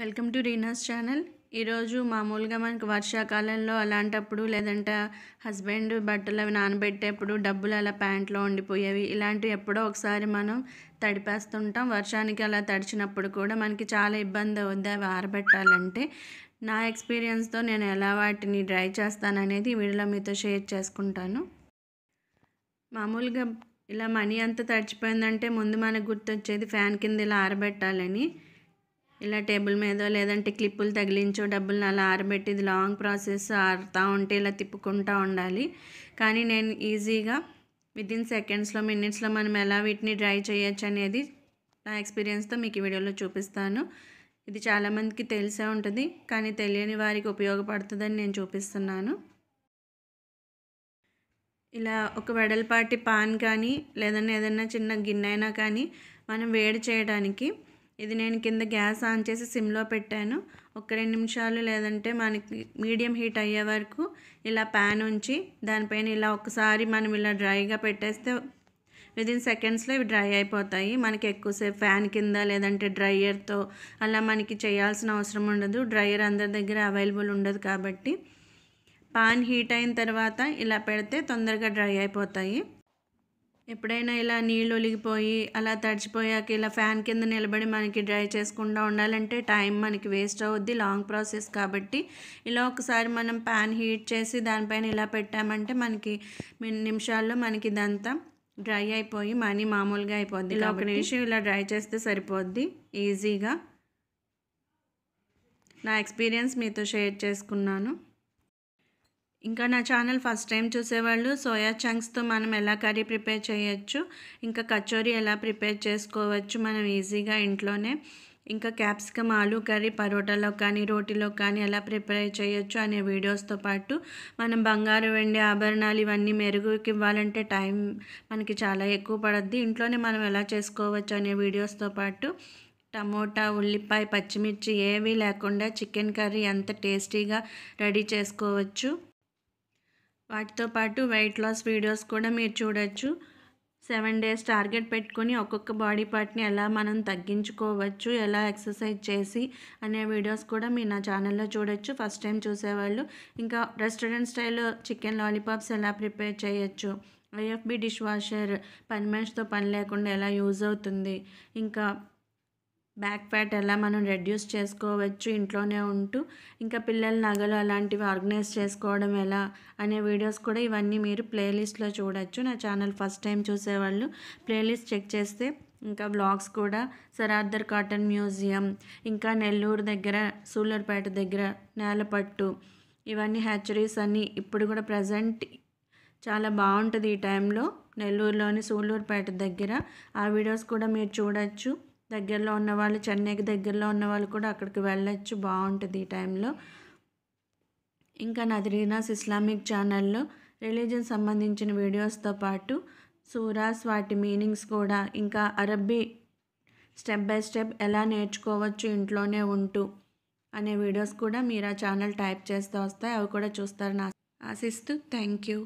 welcome to Reena's channel ఈరోజు మామూలుగా మనకు వర్షాకాలంలో అలాంటప్పుడు లేదంటే హస్బెండ్ బట్టలు అవి నానబెట్టేప్పుడు డబ్బులు అలా ప్యాంట్లో ఉండిపోయేవి ఇలాంటివి ఎప్పుడో ఒకసారి మనం తడిపేస్తుంటాం వర్షానికి అలా తడిచినప్పుడు కూడా మనకి చాలా ఇబ్బంది అవుద్ది అవి ఆరబెట్టాలంటే నా ఎక్స్పీరియన్స్తో నేను ఎలా వాటిని డ్రై చేస్తాననేది వీడియోలో మీతో షేర్ చేసుకుంటాను మామూలుగా ఇలా మనీ అంతా తడిచిపోయిందంటే ముందు మనకు గుర్తొచ్చేది ఫ్యాన్ కింద ఇలా ఆరబెట్టాలని ఇలా టేబుల్ మీద లేదంటే క్లిప్పులు తగిలించో డబ్బులను అలా ఆరబెట్టి ఇది లాంగ్ ప్రాసెస్ ఆరుతూ ఉంటే ఇలా తిప్పుకుంటూ ఉండాలి కానీ నేను ఈజీగా విదిన్ సెకండ్స్లో మినిట్స్లో మనం ఎలా వీటిని డ్రై చేయొచ్చు అనేది నా ఎక్స్పీరియన్స్తో మీకు ఈ వీడియోలో చూపిస్తాను ఇది చాలామందికి తెలిసే ఉంటుంది కానీ తెలియని వారికి ఉపయోగపడుతుందని నేను చూపిస్తున్నాను ఇలా ఒక వెడల్పాటి పాన్ కానీ లేదన్నా ఏదన్నా చిన్న గిన్నె అయినా కానీ మనం వేడి చేయడానికి ఇది నేను కింద గ్యాస్ ఆన్ చేసి సిమ్లో పెట్టాను ఒక రెండు నిమిషాలు లేదంటే మనకి మీడియం హీట్ అయ్యే వరకు ఇలా ప్యాన్ ఉంచి దానిపైన ఇలా ఒకసారి మనం ఇలా డ్రైగా పెట్టేస్తే విదిన్ సెకండ్స్లో ఇవి డ్రై అయిపోతాయి మనకి ఎక్కువసేపు ఫ్యాన్ కింద లేదంటే డ్రైయర్తో అలా మనకి చేయాల్సిన అవసరం ఉండదు డ్రైయర్ అందరి దగ్గర అవైలబుల్ ఉండదు కాబట్టి పాన్ హీట్ అయిన తర్వాత ఇలా పెడితే తొందరగా డ్రై అయిపోతాయి ఎప్పుడైనా ఇలా నీళ్ళు ఒలిగిపోయి అలా తడిచిపోయాక ఇలా ఫ్యాన్ కింద నిలబడి మనకి డ్రై చేసుకుండా ఉండాలంటే టైం మనకి వేస్ట్ అవుద్ది లాంగ్ ప్రాసెస్ కాబట్టి ఇలా ఒకసారి మనం ప్యాన్ హీట్ చేసి దానిపైన ఇలా పెట్టామంటే మనకి నిమిషాల్లో మనకి ఇదంతా డ్రై అయిపోయి మనీ మామూలుగా అయిపోద్ది ఇలా ఒక నిమిషం ఇలా డ్రై చేస్తే సరిపోద్ది ఈజీగా నా ఎక్స్పీరియన్స్ మీతో షేర్ చేసుకున్నాను ఇంకా నా ఛానల్ ఫస్ట్ టైం చూసేవాళ్ళు సోయా చంక్స్తో మనం ఎలా కర్రీ ప్రిపేర్ చేయొచ్చు ఇంకా కచోరీ ఎలా ప్రిపేర్ చేసుకోవచ్చు మనం ఈజీగా ఇంట్లోనే ఇంకా క్యాప్సికమ్ ఆలూ కర్రీ పరోటాలో కానీ రోటీలో కానీ ఎలా ప్రిపేర్ చేయొచ్చు అనే వీడియోస్తో పాటు మనం బంగారు వెండి ఆభరణాలు ఇవన్నీ మెరుగుకి ఇవ్వాలంటే టైం మనకి చాలా ఎక్కువ పడద్ది ఇంట్లోనే మనం ఎలా చేసుకోవచ్చు అనే వీడియోస్తో పాటు టమోటా ఉల్లిపాయ పచ్చిమిర్చి ఏవీ లేకుండా చికెన్ కర్రీ ఎంత టేస్టీగా రెడీ చేసుకోవచ్చు వాటితో పాటు వెయిట్ లాస్ వీడియోస్ కూడా మీరు చూడొచ్చు సెవెన్ డేస్ టార్గెట్ పెట్టుకొని ఒక్కొక్క బాడీ పార్ట్ని ఎలా మనం తగ్గించుకోవచ్చు ఎలా ఎక్సర్సైజ్ చేసి అనే వీడియోస్ కూడా మీరు నా ఛానల్లో చూడొచ్చు ఫస్ట్ టైం చూసేవాళ్ళు ఇంకా రెస్టారెంట్ స్టైల్లో చికెన్ లాలీపాప్స్ ఎలా ప్రిపేర్ చేయొచ్చు ఐఎఫ్బి డిష్ వాషర్ పని మనిషితో పని లేకుండా ఎలా యూజ్ అవుతుంది ఇంకా బ్యాక్ ఫ్యాట్ ఎలా మనం రెడ్యూస్ చేసుకోవచ్చు ఇంట్లోనే ఉంటూ ఇంకా పిల్లల నగలు అలాంటివి ఆర్గనైజ్ చేసుకోవడం ఎలా అనే వీడియోస్ కూడా ఇవన్నీ మీరు ప్లేలిస్ట్లో చూడవచ్చు నా ఛానల్ ఫస్ట్ టైం చూసేవాళ్ళు ప్లేలిస్ట్ చెక్ చేస్తే ఇంకా బ్లాగ్స్ కూడా సరార్దర్ కాటన్ మ్యూజియం ఇంకా నెల్లూరు దగ్గర సూలర్పేట దగ్గర నేలపట్టు ఇవన్నీ హ్యాచరీస్ అన్నీ ఇప్పుడు కూడా ప్రజెంట్ చాలా బాగుంటుంది ఈ టైంలో నెల్లూరులోని సూళ్ళూరుపేట దగ్గర ఆ వీడియోస్ కూడా మీరు చూడవచ్చు దగ్గరలో ఉన్నవాళ్ళు చెన్నైకి దగ్గరలో ఉన్నవాళ్ళు కూడా అక్కడికి వెళ్ళొచ్చు బాగుంటుంది ఈ టైంలో ఇంకా నదిరీనాస్ ఇస్లామిక్ ఛానల్లో రిలీజన్ సంబంధించిన వీడియోస్తో పాటు సూరాస్ వాటి మీనింగ్స్ కూడా ఇంకా అరబ్బీ స్టెప్ బై స్టెప్ ఎలా నేర్చుకోవచ్చు ఇంట్లోనే ఉంటూ అనే వీడియోస్ కూడా మీరు ఆ ఛానల్ టైప్ చేస్తూ వస్తాయి అవి కూడా చూస్తారు నా ఆశిస్తూ థ్యాంక్ యూ